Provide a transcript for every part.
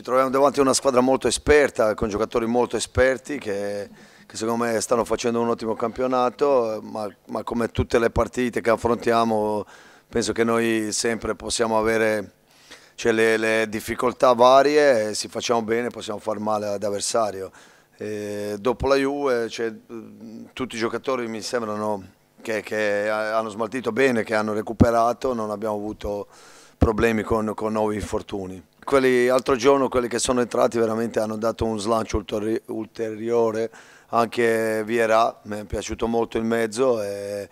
ci troviamo davanti a una squadra molto esperta, con giocatori molto esperti che, che secondo me stanno facendo un ottimo campionato, ma, ma, come tutte le partite che affrontiamo penso che noi sempre possiamo avere cioè, le, le, difficoltà varie e se facciamo bene possiamo far male ad avversario. E dopo la Juve cioè, tutti i giocatori mi sembrano che, che, hanno smaltito bene, che hanno recuperato, non abbiamo avuto problemi con, con nuovi infortuni quelli, l'altro giorno quelli che sono entrati veramente hanno dato un slancio ulteri ulteriore, anche Vierà, mi è piaciuto molto il mezzo e,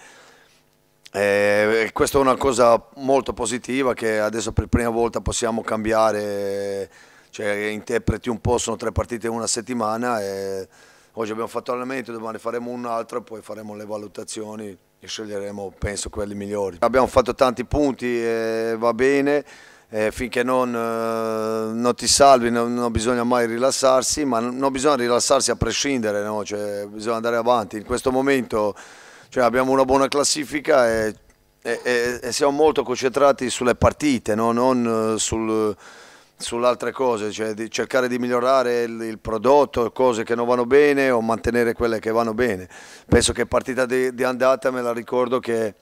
e questa è una cosa molto positiva che adesso per prima volta possiamo cambiare, cioè interpreti un po', sono tre partite in una settimana e oggi abbiamo fatto allenamento, domani faremo un altro e poi faremo le valutazioni e sceglieremo penso quelli migliori. Abbiamo fatto tanti punti, va bene eh, finché non, eh, non, ti salvi non, non, bisogna mai rilassarsi, ma non bisogna rilassarsi a prescindere, no? cioè, bisogna andare avanti. In questo momento cioè, abbiamo una buona classifica e, e, e, e, siamo molto concentrati sulle partite, no? non eh, sul sulle altre cose, cioè di cercare di migliorare il, il, prodotto, cose che non vanno bene o mantenere quelle che vanno bene. Penso che partita di, di andata me la ricordo che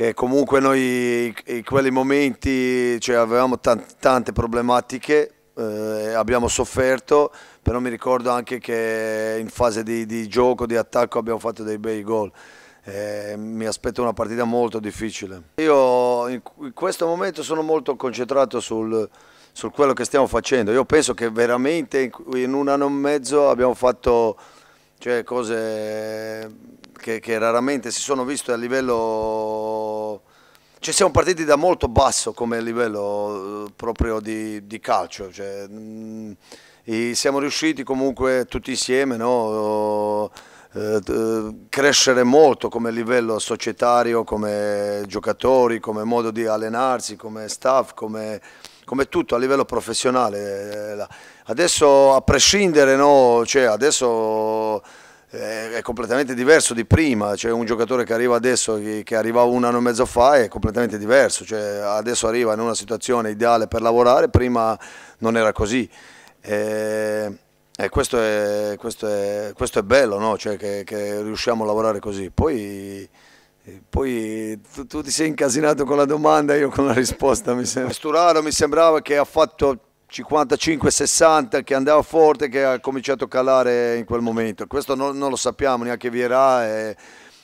che comunque noi in quei momenti cioè, avevamo tante, tante problematiche, eh, abbiamo sofferto, però mi ricordo anche che in fase di, di gioco, di attacco abbiamo fatto dei bei gol. Eh, mi aspetto una partita molto difficile. Io in, in questo momento sono molto concentrato sul, su quello che stiamo facendo. Io penso che veramente in un anno e mezzo abbiamo fatto cioè, cose che, che raramente si sono viste a livello ci siamo partiti da molto basso come livello eh, proprio di, di calcio. Cioè, mh, mm, siamo riusciti comunque tutti insieme no, eh, eh, crescere molto come livello societario, come giocatori, come modo di allenarsi, come staff, come, come tutto a livello professionale. Eh, adesso a prescindere, no, cioè, adesso eh, è completamente diverso di prima, cioè un giocatore che arriva adesso, che arrivava un anno e mezzo fa è completamente diverso, cioè adesso arriva in una situazione ideale per lavorare, prima non era così. E, eh, e questo, è, questo, è, questo, è, bello, no? cioè che, che, riusciamo a lavorare così. Poi, poi tu, tu, ti sei incasinato con la domanda, e io con la risposta mi Sturaro mi sembrava che ha fatto 55-60 che andava forte che ha cominciato a calare in quel momento. Questo non, non lo sappiamo neanche Vierà e,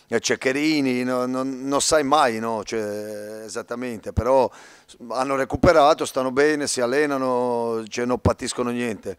e Ceccherini, no, non, non, sai mai no? cioè, esattamente, però hanno recuperato, stanno bene, si allenano, cioè, non patiscono niente.